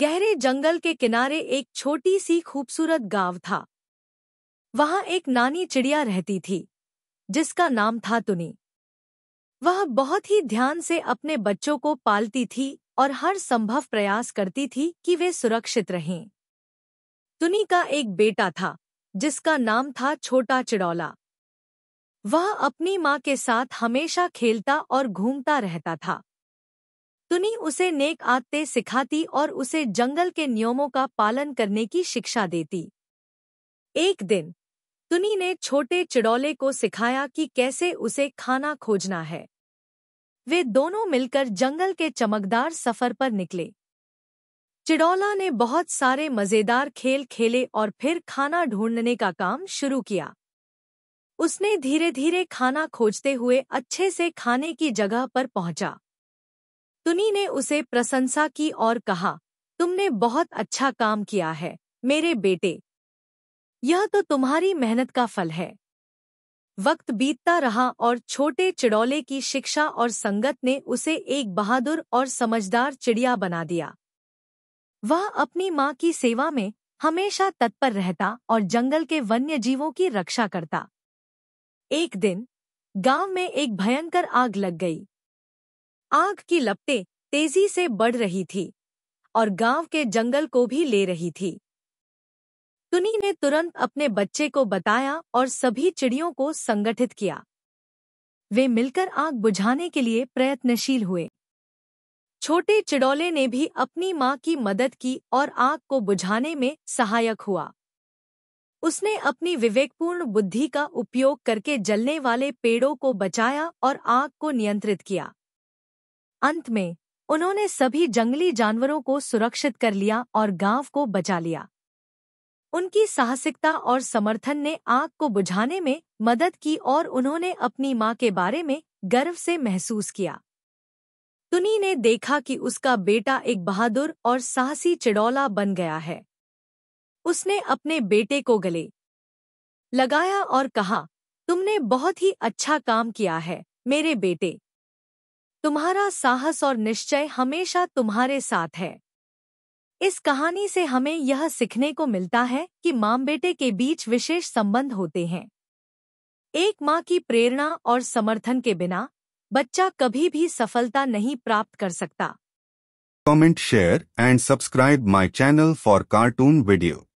गहरे जंगल के किनारे एक छोटी सी खूबसूरत गांव था वहां एक नानी चिड़िया रहती थी जिसका नाम था तुनी वह बहुत ही ध्यान से अपने बच्चों को पालती थी और हर संभव प्रयास करती थी कि वे सुरक्षित रहें तुनी का एक बेटा था जिसका नाम था छोटा चिड़ौला वह अपनी माँ के साथ हमेशा खेलता और घूमता रहता था तुनी उसे नेक आते सिखाती और उसे जंगल के नियमों का पालन करने की शिक्षा देती एक दिन तुनी ने छोटे चिड़ौले को सिखाया कि कैसे उसे खाना खोजना है वे दोनों मिलकर जंगल के चमकदार सफर पर निकले चिड़ौला ने बहुत सारे मज़ेदार खेल खेले और फिर खाना ढूंढने का काम शुरू किया उसने धीरे धीरे खाना खोजते हुए अच्छे से खाने की जगह पर पहुंचा तुनी ने उसे प्रशंसा की और कहा तुमने बहुत अच्छा काम किया है मेरे बेटे यह तो तुम्हारी मेहनत का फल है वक्त बीतता रहा और छोटे चिड़ौले की शिक्षा और संगत ने उसे एक बहादुर और समझदार चिड़िया बना दिया वह अपनी माँ की सेवा में हमेशा तत्पर रहता और जंगल के वन्य जीवों की रक्षा करता एक दिन गांव में एक भयंकर आग लग गई आग की लपटें तेजी से बढ़ रही थी और गांव के जंगल को भी ले रही थी तुनी ने तुरंत अपने बच्चे को बताया और सभी चिड़ियों को संगठित किया वे मिलकर आग बुझाने के लिए प्रयत्नशील हुए छोटे चिड़ौले ने भी अपनी माँ की मदद की और आग को बुझाने में सहायक हुआ उसने अपनी विवेकपूर्ण बुद्धि का उपयोग करके जलने वाले पेड़ों को बचाया और आग को नियंत्रित किया अंत में उन्होंने सभी जंगली जानवरों को सुरक्षित कर लिया और गांव को बचा लिया उनकी साहसिकता और समर्थन ने आग को बुझाने में मदद की और उन्होंने अपनी मां के बारे में गर्व से महसूस किया तुनी ने देखा कि उसका बेटा एक बहादुर और साहसी चिड़ौला बन गया है उसने अपने बेटे को गले लगाया और कहा तुमने बहुत ही अच्छा काम किया है मेरे बेटे तुम्हारा साहस और निश्चय हमेशा तुम्हारे साथ है इस कहानी से हमें यह सीखने को मिलता है कि माम बेटे के बीच विशेष संबंध होते हैं एक माँ की प्रेरणा और समर्थन के बिना बच्चा कभी भी सफलता नहीं प्राप्त कर सकता comment share and subscribe my channel for cartoon video